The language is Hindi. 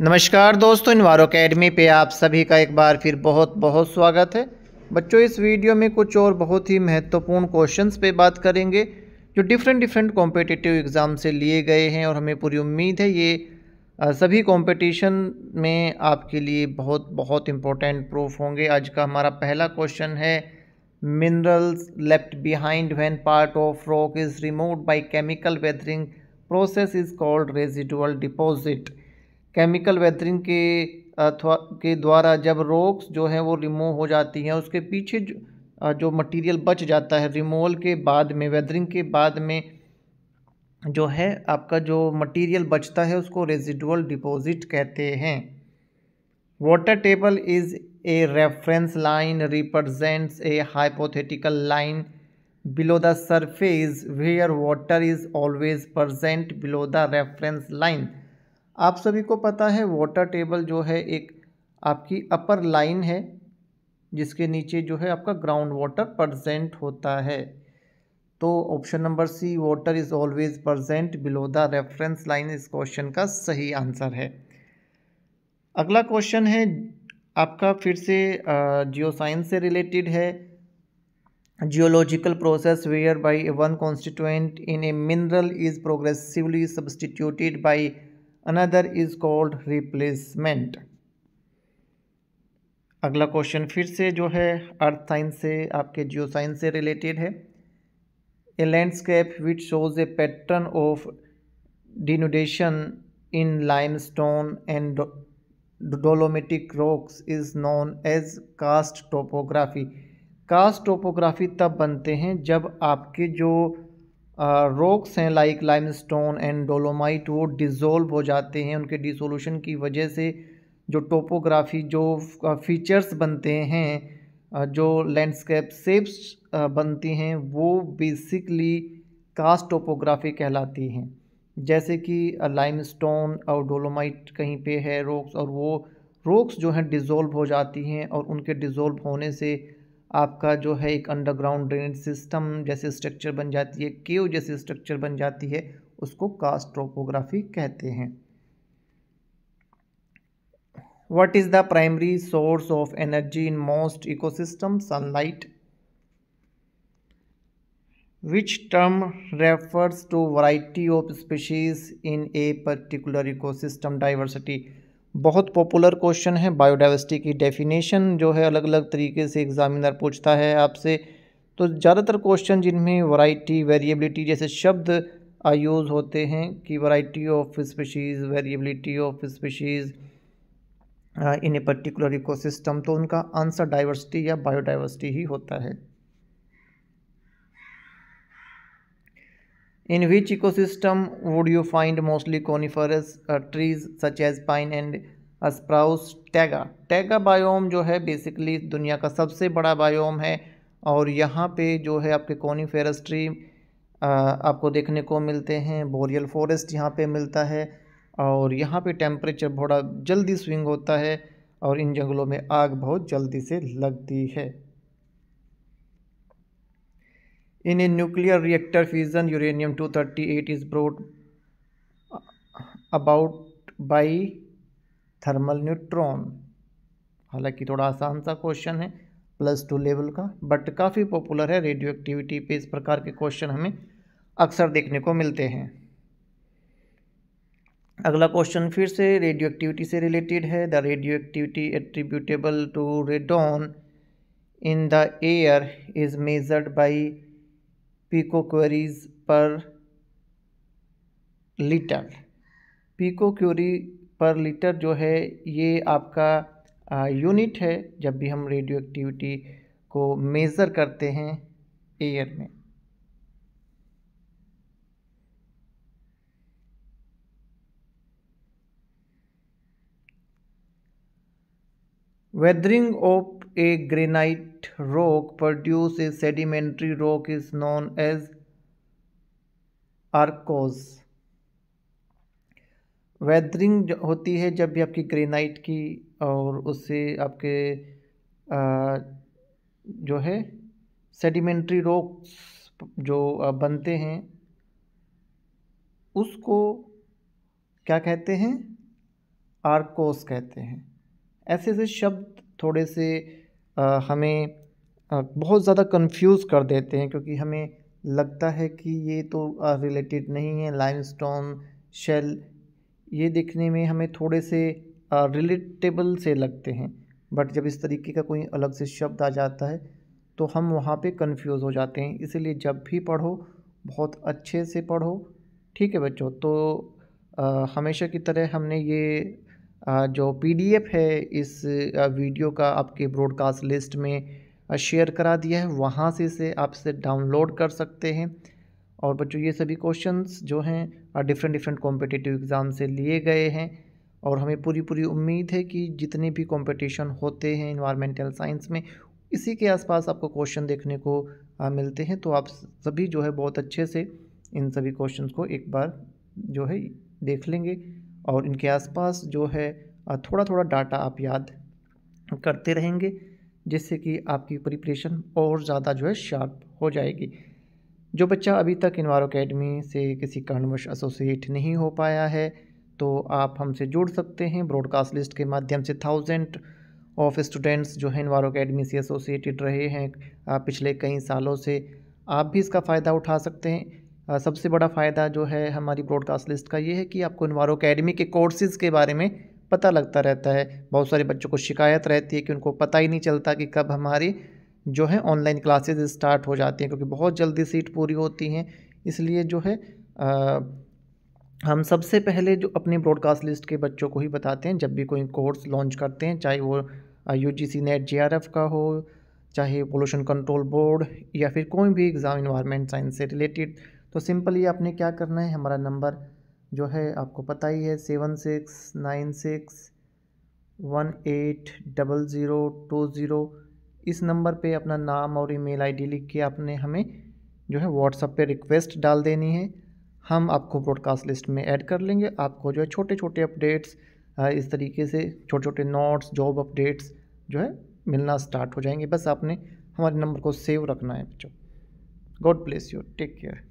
नमस्कार दोस्तों इनवारो अकेडमी पे आप सभी का एक बार फिर बहुत बहुत स्वागत है बच्चों इस वीडियो में कुछ और बहुत ही महत्वपूर्ण क्वेश्चंस पे बात करेंगे जो डिफरेंट डिफरेंट कॉम्पिटिटिव एग्ज़ाम से लिए गए हैं और हमें पूरी उम्मीद है ये सभी कॉम्पिटिशन में आपके लिए बहुत बहुत इम्पोर्टेंट प्रूफ होंगे आज का हमारा पहला क्वेश्चन है minerals left behind when part of rock is remove by chemical weathering process is called residual deposit chemical weathering के के द्वारा जब रोक्स जो हैं वो रिमूव हो जाती हैं उसके पीछे जो, जो मटेरियल बच जाता है रिमूवल के बाद में वेदरिंग के बाद में जो है आपका जो मटीरियल बचता है उसको रेजिडुअल डिपोजिट कहते हैं water table is a reference line represents a hypothetical line below the surface where water is always present below the reference line आप सभी को पता है वाटर टेबल जो है एक आपकी अपर लाइन है जिसके नीचे जो है आपका ग्राउंड वाटर प्रजेंट होता है तो option number C water is always present below the reference line इस क्वेश्चन का सही आंसर है अगला क्वेश्चन है आपका फिर से जियो साइंस से रिलेटेड है geological process whereby one constituent in a mineral is progressively substituted by another is called replacement अगला क्वेश्चन फिर से जो है अर्थ साइंस से आपके जियो साइंस से रिलेटेड है a landscape which shows a pattern of denudation in limestone and dolomitic rocks is known as karst topography karst topography तब बनते हैं जब आपके जो रॉक्स हैं like limestone and dolomite वो डिज़ोल्व हो जाते हैं उनके डिसोल्यूशन की वजह से जो टोपोग्राफी जो फीचर्स बनते हैं जो लैंडस्केप सेप्स बनती हैं वो बेसिकली कास्ट टोपोग्राफी कहलाती हैं जैसे कि लाइम स्टोन और डोलोमाइट कहीं पे है रोक्स और वो रोक्स जो हैं डिज़ोल्व हो जाती हैं और उनके डिज़ोल्व होने से आपका जो है एक अंडरग्राउंड ड्रेनेज सिस्टम जैसे स्ट्रक्चर बन जाती है केव जैसी स्ट्रक्चर बन जाती है उसको कास्ट्रोपोग्राफी कहते हैं what is the primary source of energy in most ecosystem sunlight which term refers to variety of species in a particular ecosystem diversity बहुत पॉपुलर क्वेश्चन है बायोडाइवर्सिटी की डेफिनेशन जो है अलग अलग तरीके से एग्जामिनर पूछता है आपसे तो ज़्यादातर क्वेश्चन जिनमें वैरायटी वेरिएबिलिटी जैसे शब्द आयोज होते हैं कि variety of species variability of species in a particular ecosystem तो उनका आंसर डाइवर्सिटी या बायोडाइवर्सिटी ही होता है in which ecosystem would you find mostly uh, trees such as pine and spruce taiga taiga biome जो है बेसिकली दुनिया का सबसे बड़ा बायोम है और यहाँ पे जो है आपके कोनीफेरस ट्री uh, आपको देखने को मिलते हैं बोरियल फॉरेस्ट यहाँ पे मिलता है और यहाँ पे टेम्परेचर बड़ा जल्दी स्विंग होता है और इन जंगलों में आग बहुत जल्दी से लगती है In a nuclear reactor, fission uranium eight is brought uh, about by thermal neutron हालांकि थोड़ा आसान सा क्वेश्चन है प्लस टू लेवल का बट काफ़ी पॉपुलर है रेडियो एक्टिविटी पर इस प्रकार के क्वेश्चन हमें अक्सर देखने को मिलते हैं अगला क्वेश्चन फिर से रेडियो एक्टिविटी से रिलेटेड है the radioactivity attributable to radon in the air is measured by pico curies per litre pico curie per litre जो है ये आपका यूनिट है जब भी हम रेडियो एक्टिविटी को मेज़र करते हैं एयर में weathering of a granite rock produces sedimentary rock is known as arkose weathering होती है जब भी आपकी ग्रेनाइट की और उससे आपके आ, जो है सेडिमेंट्री रॉक्स जो बनते हैं उसको क्या कहते हैं आर्कोस कहते हैं ऐसे ऐसे शब्द थोड़े से हमें बहुत ज़्यादा कंफ्यूज कर देते हैं क्योंकि हमें लगता है कि ये तो रिलेटेड नहीं है लाइमस्टोन शेल ये देखने में हमें थोड़े से रिलेटेबल से लगते हैं बट जब इस तरीके का कोई अलग से शब्द आ जाता है तो हम वहाँ पे कंफ्यूज हो जाते हैं इसीलिए जब भी पढ़ो बहुत अच्छे से पढ़ो ठीक है बच्चों तो आ, हमेशा की तरह हमने ये जो पीडीएफ है इस वीडियो का आपके ब्रॉडकास्ट लिस्ट में शेयर करा दिया है वहाँ से इसे आप इसे डाउनलोड कर सकते हैं और बच्चों ये सभी क्वेश्चंस जो हैं डिफरेंट डिफरेंट कॉम्पिटिटिव एग्ज़ाम से लिए गए हैं और हमें पूरी पूरी उम्मीद है कि जितने भी कॉम्पिटिशन होते हैं इन्वायरमेंटल साइंस में इसी के आसपास आपको क्वेश्चन देखने को मिलते हैं तो आप सभी जो है बहुत अच्छे से इन सभी क्वेश्चन को एक बार जो है देख लेंगे और इनके आसपास जो है थोड़ा थोड़ा डाटा आप याद करते रहेंगे जिससे कि आपकी प्रिपरेशन और ज़्यादा जो है शार्प हो जाएगी जो बच्चा अभी तक इनवारो अकेडमी से किसी कारणवश एसोसिएट नहीं हो पाया है तो आप हमसे जुड़ सकते हैं ब्रॉडकास्ट लिस्ट के माध्यम से थाउजेंड ऑफ स्टूडेंट्स जो हैं इनवारो अकेडमी से एसोसिएटेड रहे हैं पिछले कई सालों से आप भी इसका फ़ायदा उठा सकते हैं सबसे बड़ा फ़ायदा जो है हमारी ब्रॉडकास्ट लिस्ट का ये है कि आपको इनवारो अकेडमी के कोर्सेज़ के बारे में पता लगता रहता है बहुत सारे बच्चों को शिकायत रहती है कि उनको पता ही नहीं चलता कि कब हमारी जो है ऑनलाइन क्लासेज स्टार्ट हो जाती हैं क्योंकि बहुत जल्दी सीट पूरी होती हैं इसलिए जो है आ, हम सबसे पहले जो अपनी ब्रॉडकास्ट लिस्ट के बच्चों को ही बताते हैं जब भी कोई कोर्स लॉन्च करते हैं चाहे वो U G C NET J R F का हो चाहे पोल्यूशन कंट्रोल बोर्ड या फिर कोई भी एग्ज़ाम इन्वायरमेंट साइंस से रिलेटेड तो सिंपली आपने क्या करना है हमारा नंबर जो है आपको पता ही है seven six nine six one eight double zero two zero इस नंबर पे अपना नाम और ईमेल आईडी लिख के आपने हमें जो है व्हाट्सअप पे रिक्वेस्ट डाल देनी है हम आपको ब्रॉडकास्ट लिस्ट में ऐड कर लेंगे आपको जो है छोटे छोटे अपडेट्स इस तरीके से छोटे छोटे नोट्स जॉब अपडेट्स जो है मिलना स्टार्ट हो जाएंगे बस आपने हमारे नंबर को सेव रखना है बच्चों God bless you take care